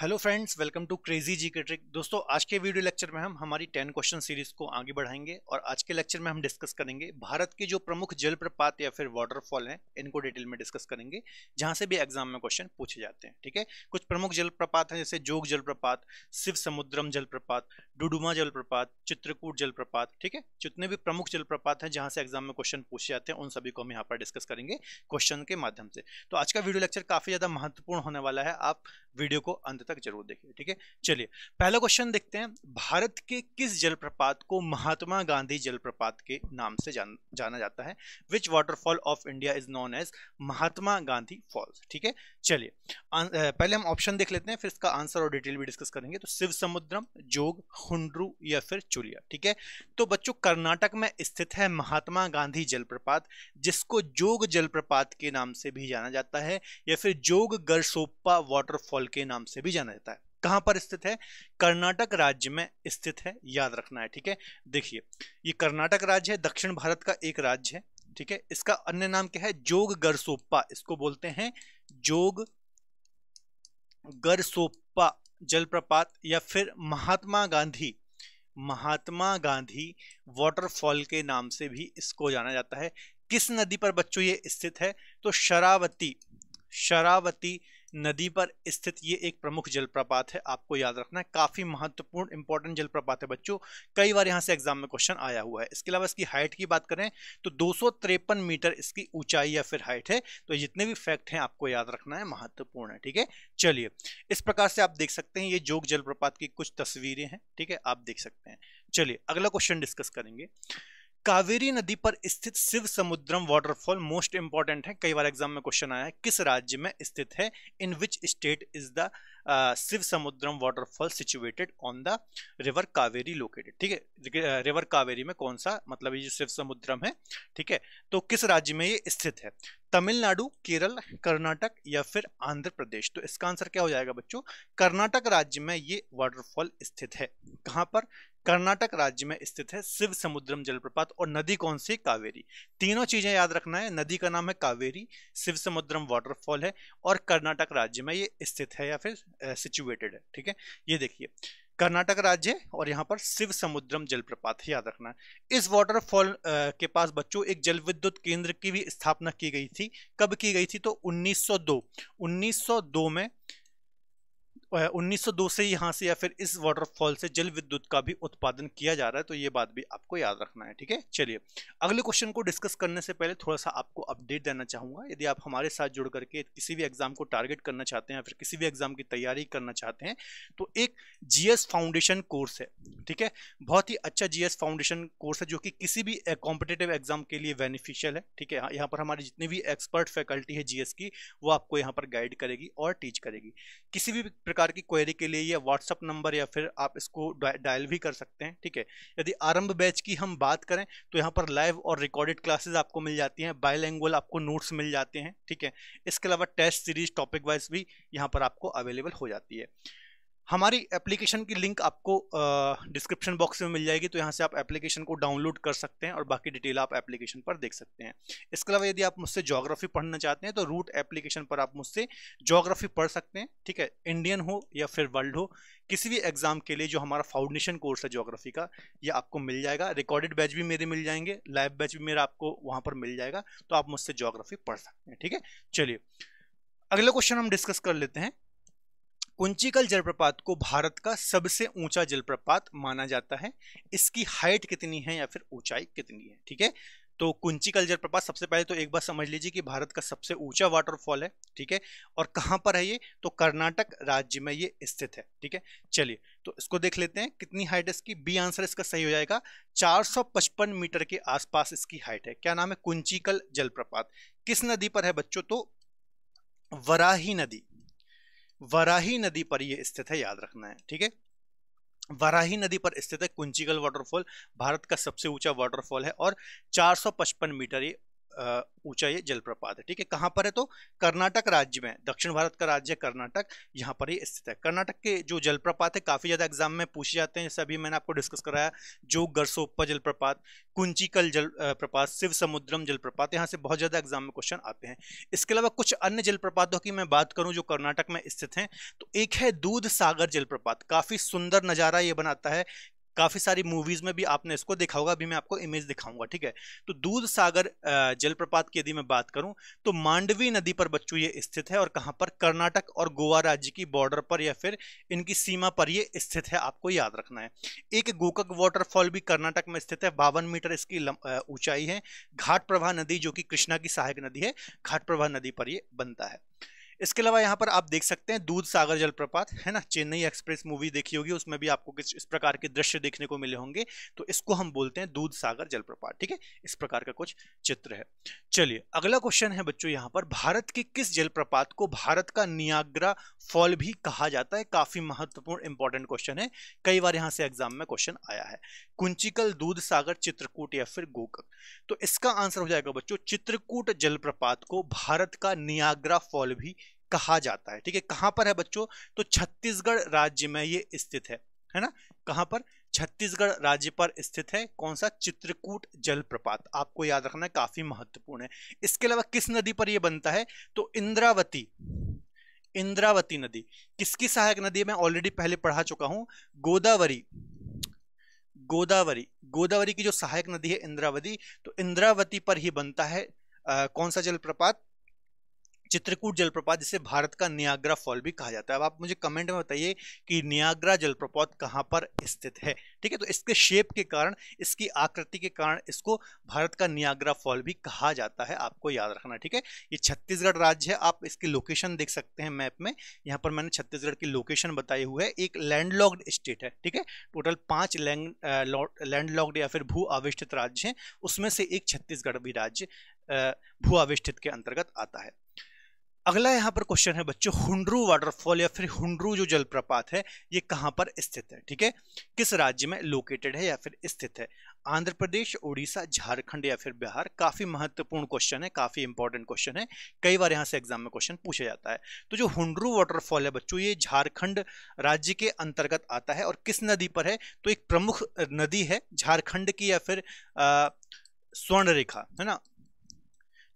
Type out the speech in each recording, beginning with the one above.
hello friends welcome to crazy G K trick दोस्तों आज के वीडियो लेक्चर में हम हमारी टेन क्वेश्चन सीरीज को आगे बढ़ाएंगे और आज के लेक्चर में हम डिस्कस करेंगे भारत के जो प्रमुख जलप्रपात या फिर वाटरफॉल हैं इनको डिटेल में डिस्कस करेंगे जहां से भी एग्जाम में क्वेश्चन पूछे जाते हैं ठीक है कुछ प्रमुख जलप्रपात हैं जैसे जोग जलप्रपात शिव समुद्रम जलप्रपात डुडुमा जलप्रपात चित्रकूट जलप्रपात ठीक है जितने भी प्रमुख जलप्रपात हैं जहाँ से एग्जाम में क्वेश्चन पूछे जाते हैं उन सभी को हम यहाँ पर डिस्कस करेंगे क्वेश्चन के माध्यम से तो आज का वीडियो लेक्चर काफ़ी ज़्यादा महत्वपूर्ण होने वाला है आप वीडियो को अंत तक जरूर देखिए ठीक है चलिए पहला क्वेश्चन देखते हैं भारत के किस जलप्रपात को महात्मा गांधी जलप्रपात के नाम से जान, जाना जाता है which waterfall of India is known as Mahatma Gandhi falls ठीक है चलिए अं, पहले हम ऑप्शन देख लेते हैं फिर इसका आंसर और डिटेल भी डिस्कस करेंगे तो शिव समुद्रम जोग हुंड्रू या फिर चुलिया ठीक है तो बच्चों कर्नाटक में स्थित है महात्मा गांधी जलप्रपात जिसको जोग जलप्रपात के नाम से भी जाना जाता है या फिर जोग गरसोप्पा वाटरफॉल के नाम से भी जाना जाता है कहां पर स्थित है कर्नाटक राज्य में स्थित है याद रखना है ठीक है देखिए ये कर्नाटक राज्य है दक्षिण भारत का एक राज्य है ठीक है इसका अन्य नाम क्या है जोग गरसोप्पा इसको बोलते हैं जोग गरसोप्पा जलप्रपात या फिर महात्मा गांधी महात्मा गांधी वाटरफॉल के नाम से भी इसको जाना जाता है किस नदी पर बच्चों ये स्थित है तो शरावती शरावती नदी पर स्थित ये एक प्रमुख जलप्रपात है आपको याद रखना है काफ़ी महत्वपूर्ण इंपॉर्टेंट जलप्रपात है बच्चों कई बार यहाँ से एग्जाम में क्वेश्चन आया हुआ है इसके अलावा इसकी हाइट की बात करें तो दो मीटर इसकी ऊंचाई या फिर हाइट है तो जितने भी फैक्ट हैं आपको याद रखना है महत्वपूर्ण है ठीक है चलिए इस प्रकार से आप देख सकते हैं ये जोग जलप्रपात की कुछ तस्वीरें हैं ठीक है आप देख सकते हैं चलिए अगला क्वेश्चन डिस्कस करेंगे कावेरी नदी पर स्थित शिव समुद्रम वाटरफॉल मोस्ट इंपॉर्टेंट है कई बार एग्जाम में क्वेश्चन आया है किस राज्य में स्थित है in which state is the Shiva समुद्रम waterfall situated on the river Kaveri located ठीक है रिवर uh, कावेरी में कौन सा मतलब ये जो शिव समुद्रम है ठीक है तो किस राज्य में ये स्थित है तमिलनाडु केरल कर्नाटक या फिर आंध्र प्रदेश तो इसका आंसर क्या हो जाएगा बच्चों कर्नाटक राज्य में ये वाटरफॉल स्थित है कहाँ पर कर्नाटक राज्य में स्थित है शिव समुद्रम जलप्रपात और नदी कौन सी कावेरी तीनों चीजें याद रखना है नदी का नाम है कावेरी शिव समुद्रम वाटरफॉल है और कर्नाटक राज्य में ये स्थित है या फिर सिचुएटेड है ठीक है ये देखिए कर्नाटक राज्य और यहाँ पर शिव समुद्रम जलप्रपात याद रखना है इस वाटरफॉल के पास बच्चों एक जल विद्युत केंद्र की भी स्थापना की गई थी कब की गई थी तो 1902 1902 में उन्नीस से यहाँ से या फिर इस वाटरफॉल से जल विद्युत का भी उत्पादन किया जा रहा है तो ये बात भी आपको याद रखना है ठीक है चलिए अगले क्वेश्चन को डिस्कस करने से पहले थोड़ा सा आपको अपडेट देना चाहूँगा यदि आप हमारे साथ जुड़ करके किसी भी एग्जाम को टारगेट करना चाहते हैं या फिर किसी भी एग्जाम की तैयारी करना चाहते हैं तो एक जी फाउंडेशन कोर्स है ठीक है बहुत ही अच्छा जी फाउंडेशन कोर्स है जो कि किसी भी कॉम्पिटेटिव एग्जाम के लिए बेनिफिशियल है ठीक है यहाँ पर हमारी जितनी भी एक्सपर्ट फैकल्टी है जी की वो आपको यहाँ पर गाइड करेगी और टीच करेगी किसी भी प्रकार की क्वेरी के लिए या व्हाट्सअप नंबर या फिर आप इसको डायल भी कर सकते हैं ठीक है यदि आरंभ बैच की हम बात करें तो यहाँ पर लाइव और रिकॉर्डेड क्लासेज आपको मिल जाती हैं बायलैंगुअल आपको नोट्स मिल जाते हैं ठीक है इसके अलावा टेस्ट सीरीज टॉपिक वाइज भी यहाँ पर आपको अवेलेबल हो जाती है हमारी एप्लीकेशन की लिंक आपको डिस्क्रिप्शन बॉक्स में मिल जाएगी तो यहाँ से आप एप्लीकेशन को डाउनलोड कर सकते हैं और बाकी डिटेल आप एप्लीकेशन पर देख सकते हैं इसके अलावा यदि आप मुझसे जोग्राफी पढ़ना चाहते हैं तो रूट एप्लीकेशन पर आप मुझसे जोग्राफी पढ़ सकते हैं ठीक है इंडियन हो या फिर वर्ल्ड हो किसी भी एग्ज़ाम के लिए जो हमारा फाउंडेशन कोर्स है जोग्राफी का ये आपको मिल जाएगा रिकॉर्डेड बैच भी मेरे मिल जाएंगे लाइव बैच भी मेरा आपको वहाँ पर मिल जाएगा तो आप मुझसे जोग्राफी पढ़ सकते हैं ठीक है चलिए अगला क्वेश्चन हम डिस्कस कर लेते हैं कुंचिकल जलप्रपात को भारत का सबसे ऊंचा जलप्रपात माना जाता है इसकी हाइट कितनी है या फिर ऊंचाई कितनी है ठीक है तो कुंचिकल जलप्रपात सबसे पहले तो एक बार समझ लीजिए कि भारत का सबसे ऊंचा वाटरफॉल है ठीक है और कहां पर है ये तो कर्नाटक राज्य में ये स्थित है ठीक है चलिए तो इसको देख लेते हैं कितनी हाइट है इसकी बी आंसर इसका सही हो जाएगा 455 मीटर के आसपास इसकी हाइट है क्या नाम है कुंचिकल जलप्रपात किस नदी पर है बच्चों तो वराही नदी वराही नदी पर यह स्थित है याद रखना है ठीक है वराही नदी पर स्थित है कुंजीगल वाटरफॉल भारत का सबसे ऊंचा वाटरफॉल है और 455 मीटर ये ऊंचा ये जलप्रपात है ठीक है कहाँ पर है तो कर्नाटक राज्य में दक्षिण भारत का राज्य कर्नाटक यहाँ पर ही स्थित है कर्नाटक के जो जलप्रपात है काफ़ी ज़्यादा एग्जाम में पूछे जाते हैं जैसे अभी मैंने आपको डिस्कस कराया जो गरसोप्पा जलप्रपात कुंचिकल जल प्रपात शिव समुद्रम जलप्रपात यहाँ से बहुत ज़्यादा एग्जाम में क्वेश्चन आते हैं इसके अलावा कुछ अन्य जलप्रपातों की मैं बात करूँ जो कर्नाटक में स्थित हैं तो एक है दूध सागर जलप्रपात काफ़ी सुंदर नज़ारा ये बनाता है काफ़ी सारी मूवीज़ में भी आपने इसको देखा होगा अभी मैं आपको इमेज दिखाऊंगा ठीक है तो दूध सागर जलप्रपात की यदि मैं बात करूं तो मांडवी नदी पर बच्चों ये स्थित है और कहाँ पर कर्नाटक और गोवा राज्य की बॉर्डर पर या फिर इनकी सीमा पर ये स्थित है आपको याद रखना है एक गोकक वाटरफॉल भी कर्नाटक में स्थित है बावन मीटर इसकी ऊंचाई है घाट प्रभा नदी जो कि कृष्णा की सहायक नदी है घाट प्रभा नदी पर ये बनता है इसके अलावा यहाँ पर आप देख सकते हैं दूध सागर जलप्रपात है ना चेन्नई एक्सप्रेस मूवी देखी होगी उसमें भी आपको कुछ इस प्रकार के दृश्य देखने को मिले होंगे तो इसको हम बोलते हैं दूध सागर जलप्रपात ठीक है इस प्रकार का कुछ चित्र है चलिए अगला क्वेश्चन है बच्चों यहाँ पर भारत के किस जलप्रपात को भारत का नियाग्रा फॉल भी कहा जाता है काफी महत्वपूर्ण इंपॉर्टेंट क्वेश्चन है कई बार यहाँ से एग्जाम में क्वेश्चन आया है कुंचिकल दूध सागर चित्रकूट या फिर गोकक तो इसका आंसर हो जाएगा बच्चों चित्रकूट जलप्रपात को भारत का नियाग्रा फॉल भी कहा जाता है ठीक है कहां पर है बच्चों तो छत्तीसगढ़ राज्य में ये स्थित है है ना कहां पर छत्तीसगढ़ राज्य पर स्थित है कौन सा चित्रकूट जलप्रपात आपको याद रखना काफी महत्वपूर्ण है इसके अलावा किस नदी पर यह बनता है तो इंद्रावती इंद्रावती नदी किसकी सहायक नदी है मैं ऑलरेडी पहले पढ़ा चुका हूं गोदावरी गोदावरी गोदावरी की जो सहायक नदी है इंद्रावती तो इंद्रावती पर ही बनता है आ, कौन सा जलप्रपात चित्रकूट जलप्रपात जिसे भारत का नियाग्रा फॉल भी कहा जाता है अब आप मुझे कमेंट में बताइए कि नियाग्रा जलप्रपात कहाँ पर स्थित है ठीक है तो इसके शेप के कारण इसकी आकृति के कारण इसको भारत का नियाग्रा फॉल भी कहा जाता है आपको याद रखना ठीक है ये छत्तीसगढ़ राज्य है आप इसकी लोकेशन देख सकते हैं मैप में यहाँ पर मैंने छत्तीसगढ़ की लोकेशन बताई हुई है एक लैंडलॉक्ड स्टेट है ठीक है टोटल पाँच लैंडलॉक्ड या फिर भू आविष्ठित राज्य हैं उसमें से एक छत्तीसगढ़ भी राज्य भू आविष्ठित के अंतर्गत आता है अगला यहाँ पर क्वेश्चन है बच्चों हुंड्रू वाटरफॉल या फिर हुंड्रू जो जलप्रपात है ये कहाँ पर स्थित है ठीक है किस राज्य में लोकेटेड है या फिर स्थित है आंध्र प्रदेश उड़ीसा झारखंड या फिर बिहार काफी महत्वपूर्ण क्वेश्चन है काफी इंपॉर्टेंट क्वेश्चन है कई बार यहाँ से एग्जाम में क्वेश्चन पूछा जाता है तो जो हुंड्रू वाटरफॉल है बच्चों ये झारखंड राज्य के अंतर्गत आता है और किस नदी पर है तो एक प्रमुख नदी है झारखंड की या फिर स्वर्ण रेखा है ना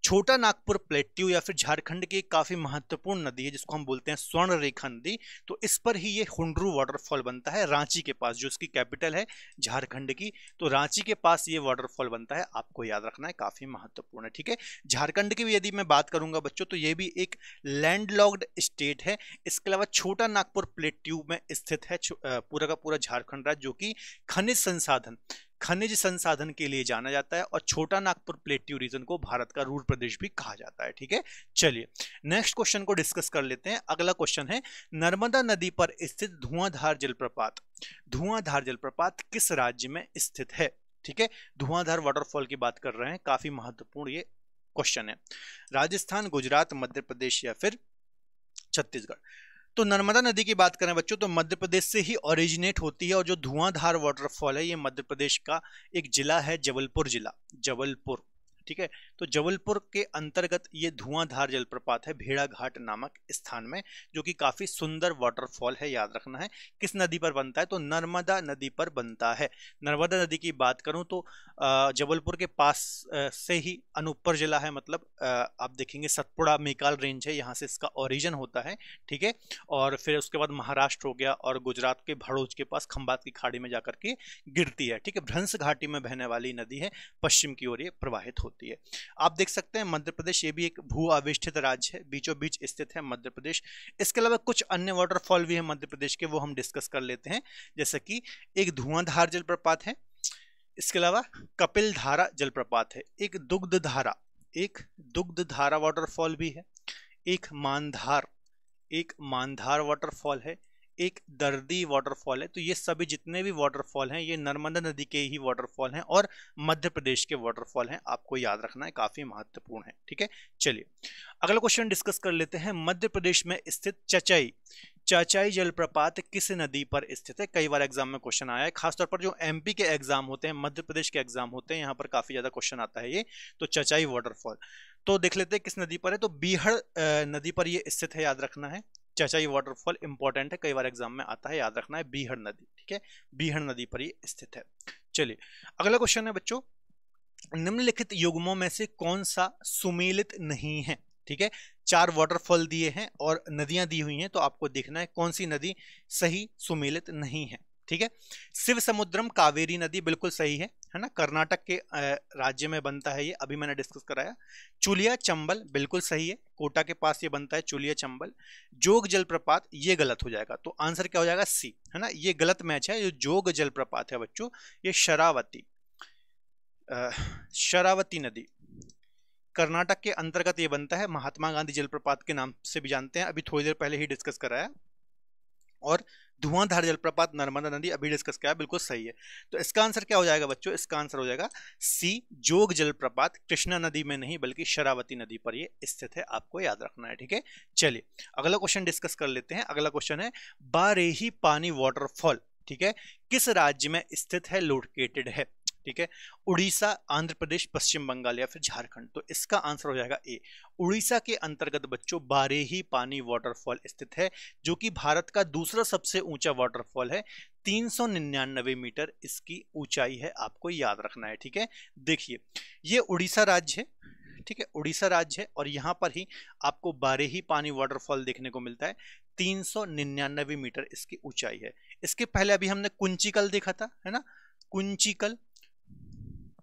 छोटा नागपुर प्लेट्यू या फिर झारखंड की काफ़ी महत्वपूर्ण नदी है जिसको हम बोलते हैं स्वर्ण रेखा नदी तो इस पर ही ये हुंडरू वाटरफॉल बनता है रांची के पास जो इसकी कैपिटल है झारखंड की तो रांची के पास ये वाटरफॉल बनता है आपको याद रखना है काफ़ी महत्वपूर्ण है ठीक है झारखंड की भी यदि मैं बात करूंगा बच्चों तो ये भी एक लैंडलॉक्ड स्टेट है इसके अलावा छोटा नागपुर प्लेट्यू में स्थित है पूरा का पूरा झारखंड राज्य जो कि खनिज संसाधन खनिज संसाधन के लिए जाना जाता है और छोटा नागपुर प्लेट्यू रीजन को भारत का रूर प्रदेश भी कहा जाता है ठीक है चलिए नेक्स्ट क्वेश्चन को डिस्कस कर लेते हैं अगला क्वेश्चन है नर्मदा नदी पर स्थित धुआंधार जलप्रपात धुआंधार जलप्रपात किस राज्य में स्थित है ठीक है धुआंधार वाटरफॉल की बात कर रहे हैं काफी महत्वपूर्ण ये क्वेश्चन है राजस्थान गुजरात मध्य प्रदेश या फिर छत्तीसगढ़ तो नर्मदा नदी की बात करें बच्चों तो मध्य प्रदेश से ही ओरिजिनेट होती है और जो धुआंधार वाटरफॉल है ये मध्य प्रदेश का एक जिला है जबलपुर जिला जबलपुर ठीक है तो जबलपुर के अंतर्गत ये धुआंधार जलप्रपात है भेड़ा घाट नामक स्थान में जो कि काफ़ी सुंदर वाटरफॉल है याद रखना है किस नदी पर बनता है तो नर्मदा नदी पर बनता है नर्मदा नदी की बात करूं तो जबलपुर के पास से ही अनूपपुर जिला है मतलब आप देखेंगे सतपुड़ा मेकाल रेंज है यहाँ से इसका ओरिजिन होता है ठीक है और फिर उसके बाद महाराष्ट्र हो गया और गुजरात के भड़ोज के पास खम्बात की खाड़ी में जाकर के गिरती है ठीक है भ्रंस घाटी में बहने वाली नदी है पश्चिम की ओर ये प्रवाहित होती होती है आप देख सकते हैं मध्य प्रदेश ये भी एक भू अविष्ठित राज्य है बीचों बीच स्थित है मध्य प्रदेश इसके अलावा कुछ अन्य वाटरफॉल भी है मध्य प्रदेश के वो हम डिस्कस कर लेते हैं जैसे कि एक धुआंधार जलप्रपात है इसके अलावा कपिल धारा जलप्रपात है एक दुग्ध धारा एक दुग्ध धारा वाटरफॉल भी है एक मानधार एक मानधार वाटरफॉल है एक दर्दी वाटरफॉल है तो ये सभी जितने भी वाटरफॉल हैं ये नर्मदा नदी के ही वाटरफॉल हैं और मध्य प्रदेश के वाटरफॉल हैं आपको याद रखना है काफ़ी महत्वपूर्ण है ठीक है चलिए अगला क्वेश्चन डिस्कस कर लेते हैं मध्य प्रदेश में स्थित चचाई चाचाई जलप्रपात किस नदी पर स्थित है कई बार एग्जाम में क्वेश्चन आया है खासतौर पर जो एमपी के एग्जाम होते हैं मध्य प्रदेश के एग्जाम होते हैं यहाँ पर काफी ज्यादा क्वेश्चन आता है ये तो चचाई वाटरफॉल तो देख लेते हैं किस नदी पर है तो बीहड़ नदी पर ये स्थित है याद रखना है चचाई वाटरफॉल इंपॉर्टेंट है कई बार एग्जाम में आता है याद रखना है बीहड़ नदी ठीक है बीहड़ नदी पर ही स्थित है चलिए अगला क्वेश्चन है बच्चों निम्नलिखित युग्मों में से कौन सा सुमेलित नहीं है ठीक है चार वाटरफॉल दिए हैं और नदियां दी हुई हैं तो आपको देखना है कौन सी नदी सही सुमेलित नहीं है ठीक है शिव समुद्रम कावेरी नदी बिल्कुल सही है है ना कर्नाटक के राज्य में बनता है ये अभी मैंने डिस्कस कराया चुलिया चंबल बिल्कुल सही है कोटा के पास ये बनता है चुलिया चंबल जोग जलप्रपात ये गलत हो जाएगा तो आंसर क्या हो जाएगा सी है ना ये गलत मैच है जो जोग जलप्रपात है बच्चों ये शरावती शरावती नदी कर्नाटक के अंतर्गत ये बनता है महात्मा गांधी जलप्रपात के नाम से भी जानते हैं अभी थोड़ी देर पहले ही डिस्कस कराया और धुआंधार जलप्रपात नर्मदा नदी अभी डिस्कस किया बिल्कुल सही है तो इसका आंसर क्या हो जाएगा बच्चों इसका आंसर हो जाएगा सी जोग जलप्रपात कृष्णा नदी में नहीं बल्कि शरावती नदी पर ये स्थित है आपको याद रखना है ठीक है चलिए अगला क्वेश्चन डिस्कस कर लेते हैं अगला क्वेश्चन है बारेही पानी वाटरफॉल ठीक है किस राज्य में स्थित है लोकेटेड है ठीक है उड़ीसा आंध्र प्रदेश पश्चिम बंगाल या फिर झारखंड तो इसका आंसर हो जाएगा ए उड़ीसा के अंतर्गत बच्चों बारेही पानी वाटरफॉल स्थित है जो कि भारत का दूसरा सबसे ऊंचा वाटरफॉल है 399 मीटर इसकी ऊंचाई है आपको याद रखना है ठीक है देखिए ये उड़ीसा राज्य है ठीक है उड़ीसा राज्य है और यहाँ पर ही आपको बारेही पानी वाटरफॉल देखने को मिलता है 399 मीटर इसकी ऊंचाई है इसके पहले अभी हमने कुंचिकल देखा था है ना कुंचिकल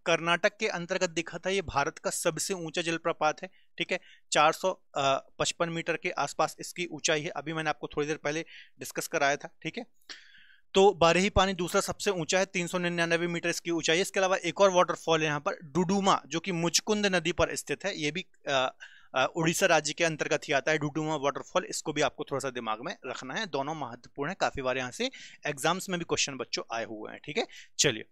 कर्नाटक के अंतर्गत दिखा था ये भारत का सबसे ऊंचा जलप्रपात है ठीक है 455 मीटर के आसपास इसकी ऊंचाई है अभी मैंने आपको थोड़ी देर पहले डिस्कस कराया था ठीक है तो बारही पानी दूसरा सबसे ऊंचा है 399 मीटर इसकी ऊंचाई है इसके अलावा एक और वाटरफॉल है यहाँ पर डुडुमा जो कि मुचकुंद नदी पर स्थित है ये भी आ, उड़ीसा राज्य के अंतर्गत ही आता है डुडुमा वाटरफॉल इसको भी आपको थोड़ा सा दिमाग में रखना है दोनों महत्वपूर्ण है काफी बार यहाँ से एग्जाम्स में भी क्वेश्चन बच्चों आए हुए हैं ठीक है चलिए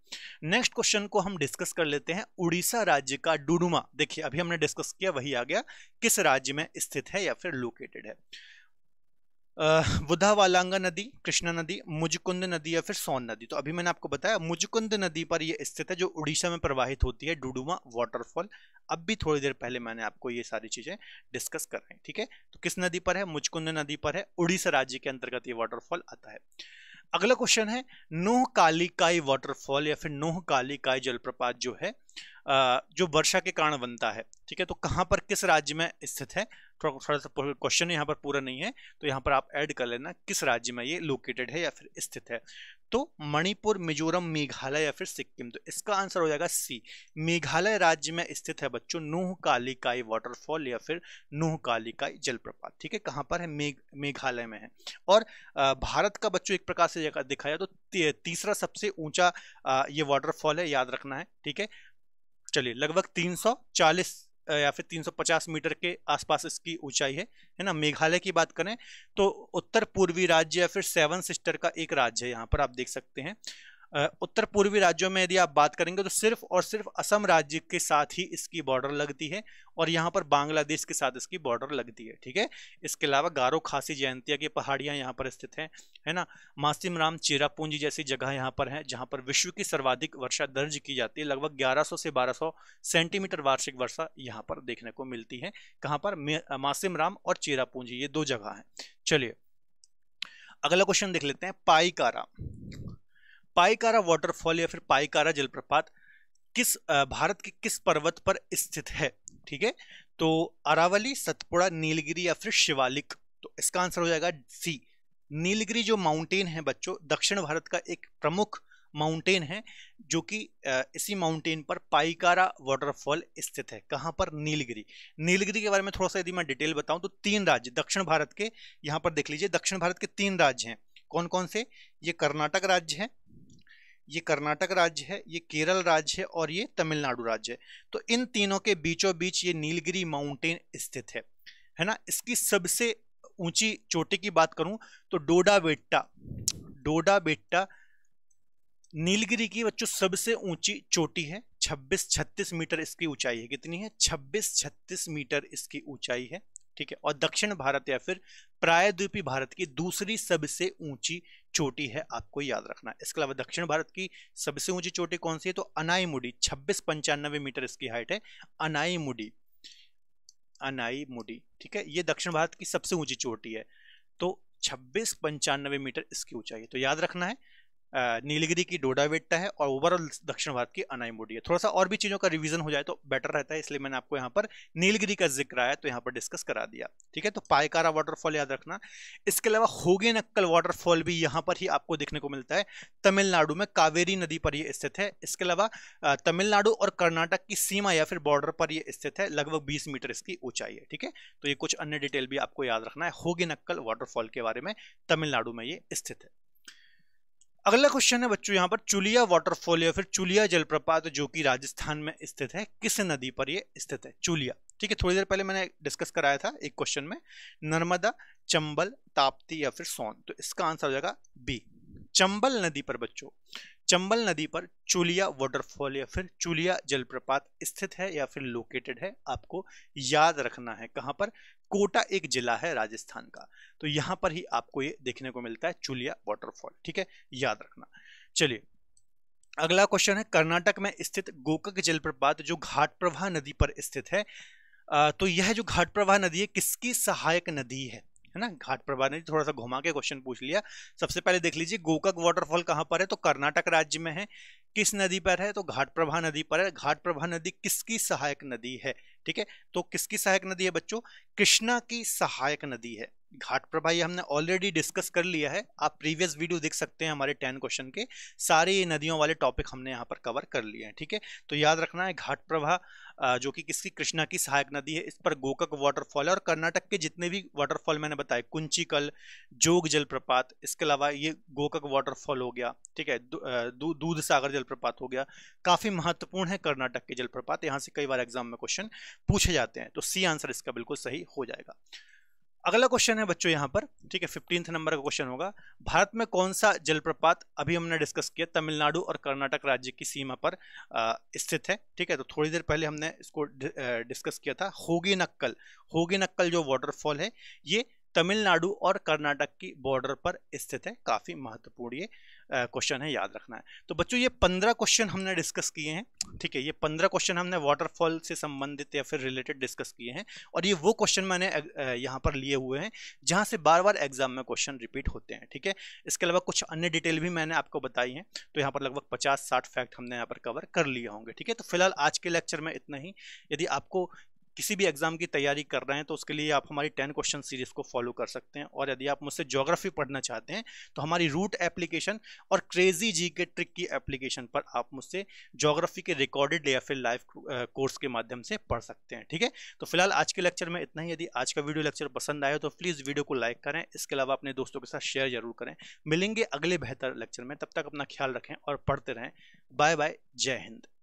नेक्स्ट क्वेश्चन को हम डिस्कस कर लेते हैं उड़ीसा राज्य का डुडुमा देखिए अभी हमने डिस्कस किया वही आ गया किस राज्य में स्थित है या फिर लोकेटेड है बुधा वालांगा नदी कृष्णा नदी मुजकुंद नदी या फिर सोन नदी तो अभी मैंने आपको बताया मुजकुंद नदी पर यह स्थित है जो उड़ीसा में प्रवाहित होती है डुडुमा वाटरफॉल अब भी थोड़ी देर पहले मैंने आपको ये सारी चीज़ें डिस्कस कर रहे हैं ठीक है तो किस नदी पर है मुजकुंद नदी पर है उड़ीसा राज्य के अंतर्गत ये वाटरफॉल आता है अगला क्वेश्चन है नोह कालिकाई वाटरफॉल या फिर नोह कालिकाई जलप्रपात जो है जो वर्षा के कारण बनता है ठीक है तो कहाँ पर किस राज्य में स्थित है थोड़ा थोड़ा सा क्वेश्चन यहाँ पर पूरा नहीं है तो यहाँ पर आप ऐड कर लेना किस राज्य में ये लोकेटेड है या फिर स्थित है तो मणिपुर मिजोरम मेघालय या फिर सिक्किम तो इसका आंसर हो जाएगा सी मेघालय राज्य में स्थित है बच्चों नूह कालिकाई वाटरफॉल या फिर नूह कालिकाई जलप्रपात ठीक है कहाँ पर है मेघ मेघालय में है और भारत का बच्चों एक प्रकार से जगह जाए तो तीसरा सबसे ऊंचा ये वाटरफॉल है याद रखना है ठीक है चलिए लगभग तीन या फिर 350 मीटर के आसपास इसकी ऊंचाई है है ना मेघालय की बात करें तो उत्तर पूर्वी राज्य या फिर सेवन सिस्टर का एक राज्य है यहाँ पर आप देख सकते हैं उत्तर पूर्वी राज्यों में यदि आप बात करेंगे तो सिर्फ और सिर्फ असम राज्य के साथ ही इसकी बॉर्डर लगती है और यहाँ पर बांग्लादेश के साथ इसकी बॉर्डर लगती है ठीक है इसके अलावा गारो खासी जयंतिया की पहाड़ियाँ यहाँ पर स्थित हैं है ना मासिम राम चेरापूंजी जैसी जगह यहाँ पर है जहाँ पर विश्व की सर्वाधिक वर्षा दर्ज की जाती है लगभग ग्यारह से बारह सेंटीमीटर वार्षिक वर्षा यहाँ पर देखने को मिलती है कहाँ पर मासिम राम और चेरापूंजी ये दो जगह हैं चलिए अगला क्वेश्चन देख लेते हैं पाईकारा पाईकारा वाटरफॉल या फिर पाईकारा जलप्रपात किस भारत के किस पर्वत पर स्थित है ठीक है तो अरावली सतपुड़ा नीलगिरी या फिर शिवालिक तो इसका आंसर हो जाएगा सी नीलगिरी जो माउंटेन है बच्चों दक्षिण भारत का एक प्रमुख माउंटेन है जो कि इसी माउंटेन पर पाईकारा वाटरफॉल स्थित है कहाँ पर नीलगिरी नीलगिरी के बारे में थोड़ा सा यदि मैं डिटेल बताऊं तो तीन राज्य दक्षिण भारत के यहाँ पर देख लीजिए दक्षिण भारत के तीन राज्य हैं कौन कौन से ये कर्नाटक राज्य है ये कर्नाटक राज्य है ये केरल राज्य है और ये तमिलनाडु राज्य है तो इन तीनों के बीचों बीच ये नीलगिरी माउंटेन स्थित है है ना इसकी सबसे ऊंची चोटी की बात करूं तो डोडा बेट्टा डोडा बेट्टा नीलगिरी की बच्चों सबसे ऊंची चोटी है 26-36 मीटर इसकी ऊंचाई है कितनी है 26-36 मीटर इसकी ऊंचाई है ठीक है और दक्षिण भारत या फिर प्रायद्वीपी भारत की दूसरी सबसे ऊंची चोटी है आपको याद रखना इसके अलावा दक्षिण भारत की सबसे ऊंची चोटी कौन सी है तो अनाई मुडी छब्बीस पंचानवे मीटर इसकी हाइट है अनाई मुडी अनाई मुडी ठीक है ये दक्षिण भारत की सबसे ऊंची चोटी है तो छब्बीस पंचानवे मीटर इसकी ऊंचाई है तो याद रखना है नीलगिरी की डोडावेट्टा है और ओवरऑल दक्षिण भारत की अनाईमोडी है थोड़ा सा और भी चीज़ों का रिवीजन हो जाए तो बेटर रहता है इसलिए मैंने आपको यहाँ पर नीलगिरी का जिक्र आया तो यहाँ पर डिस्कस करा दिया ठीक है तो पायकारा वाटरफॉल याद रखना इसके अलावा होगे नक्कल वाटरफॉल भी यहाँ पर ही आपको देखने को मिलता है तमिलनाडु में कावेरी नदी पर यह स्थित है इसके अलावा तमिलनाडु और कर्नाटक की सीमा या फिर बॉर्डर पर यह स्थित है लगभग बीस मीटर इसकी ऊंचाई है ठीक है तो ये कुछ अन्य डिटेल भी आपको याद रखना है होगे नक्कल वाटरफॉल के बारे में तमिलनाडु में ये स्थित है अगला क्वेश्चन है बच्चों यहाँ पर चुलिया वाटरफॉल या फिर चुलिया जलप्रपात जो कि राजस्थान में स्थित है किस नदी पर यह स्थित है चुलिया ठीक है थोड़ी देर पहले मैंने डिस्कस कराया था एक क्वेश्चन में नर्मदा चंबल ताप्ती या फिर सोन तो इसका आंसर हो जाएगा बी चंबल नदी पर बच्चों चंबल नदी पर चूलिया वाटरफॉल या फिर चूलिया जलप्रपात स्थित है या फिर लोकेटेड है आपको याद रखना है कहाँ पर कोटा एक जिला है राजस्थान का तो यहां पर ही आपको ये देखने को मिलता है चूलिया वाटरफॉल ठीक है याद रखना चलिए अगला क्वेश्चन है कर्नाटक में स्थित गोकक जलप्रपात जो घाट प्रवाह नदी पर स्थित है तो यह जो घाट प्रवाह नदी है किसकी सहायक नदी है है ना घाट प्रभा ने थोड़ा सा घुमा के क्वेश्चन पूछ लिया सबसे पहले देख लीजिए गोकक वाटरफॉल कहाँ पर है तो कर्नाटक राज्य में है किस नदी पर है तो घाट प्रभा नदी पर है घाट प्रभा नदी किसकी सहायक नदी है ठीक है तो किसकी सहायक नदी है बच्चों कृष्णा की सहायक नदी है घाट प्रभा ये हमने ऑलरेडी डिस्कस कर लिया है आप प्रीवियस वीडियो देख सकते हैं हमारे टेन क्वेश्चन के सारे ये नदियों वाले टॉपिक हमने यहाँ पर कवर कर लिए हैं ठीक है तो याद रखना है घाट प्रभा जो कि किसकी कृष्णा की सहायक नदी है इस पर गोकक वाटरफॉल है और कर्नाटक के जितने भी वाटरफॉल मैंने बताए कुंचीकल जोग जलप्रपात इसके अलावा ये गोकक वाटरफॉल हो गया ठीक है दू, दूध सागर जलप्रपात हो गया काफ़ी महत्वपूर्ण है कर्नाटक के जलप्रपात यहाँ से कई बार एग्जाम में क्वेश्चन पूछे जाते हैं तो सी आंसर इसका बिल्कुल सही हो जाएगा अगला क्वेश्चन है बच्चों यहाँ पर ठीक है फिफ्टींथ नंबर का क्वेश्चन होगा भारत में कौन सा जलप्रपात अभी हमने डिस्कस किया तमिलनाडु और कर्नाटक राज्य की सीमा पर स्थित है ठीक है तो थोड़ी देर पहले हमने इसको डिस्कस किया था होगी नक्कल होगी नक्कल जो वाटरफॉल है ये तमिलनाडु और कर्नाटक की बॉर्डर पर स्थित है काफ़ी महत्वपूर्ण ये क्वेश्चन है याद रखना है तो बच्चों ये पंद्रह क्वेश्चन हमने डिस्कस किए हैं ठीक है ये पंद्रह क्वेश्चन हमने वाटरफॉल से संबंधित या फिर रिलेटेड डिस्कस किए हैं और ये वो क्वेश्चन मैंने यहाँ पर लिए हुए हैं जहाँ से बार बार एग्जाम में क्वेश्चन रिपीट होते हैं ठीक है इसके अलावा कुछ अन्य डिटेल भी मैंने आपको बताई हैं तो यहाँ पर लगभग पचास साठ फैक्ट हमने यहाँ पर कवर कर लिए होंगे ठीक है तो फिलहाल आज के लेक्चर में इतना ही यदि आपको किसी भी एग्ज़ाम की तैयारी कर रहे हैं तो उसके लिए आप हमारी टेन क्वेश्चन सीरीज़ को फॉलो कर सकते हैं और यदि आप मुझसे जोग्राफी पढ़ना चाहते हैं तो हमारी रूट एप्लीकेशन और क्रेजी जी के ट्रिक की एप्लीकेशन पर आप मुझसे जोग्राफी के रिकॉर्डेड या फिर लाइव कोर्स के माध्यम से पढ़ सकते हैं ठीक है तो फिलहाल आज के लेक्चर में इतना ही यदि आज का वीडियो लेक्चर पसंद आया तो प्लीज़ वीडियो को लाइक करें इसके अलावा अपने दोस्तों के साथ शेयर जरूर करें मिलेंगे अगले बेहतर लेक्चर में तब तक अपना ख्याल रखें और पढ़ते रहें बाय बाय जय हिंद